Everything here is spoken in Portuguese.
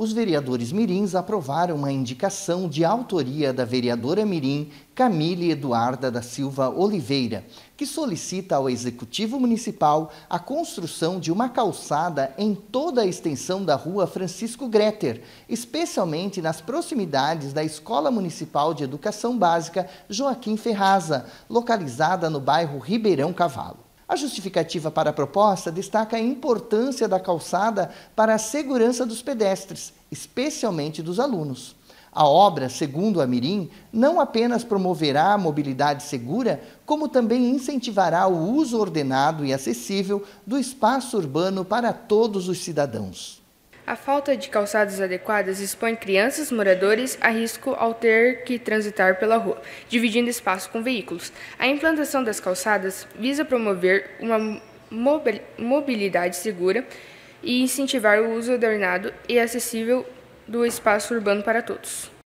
os vereadores mirins aprovaram uma indicação de autoria da vereadora mirim Camille Eduarda da Silva Oliveira, que solicita ao Executivo Municipal a construção de uma calçada em toda a extensão da Rua Francisco Greter, especialmente nas proximidades da Escola Municipal de Educação Básica Joaquim Ferraza, localizada no bairro Ribeirão Cavalo. A justificativa para a proposta destaca a importância da calçada para a segurança dos pedestres, especialmente dos alunos. A obra, segundo a Mirim, não apenas promoverá a mobilidade segura, como também incentivará o uso ordenado e acessível do espaço urbano para todos os cidadãos. A falta de calçadas adequadas expõe crianças, moradores a risco ao ter que transitar pela rua, dividindo espaço com veículos. A implantação das calçadas visa promover uma mobilidade segura e incentivar o uso ordenado e acessível do espaço urbano para todos.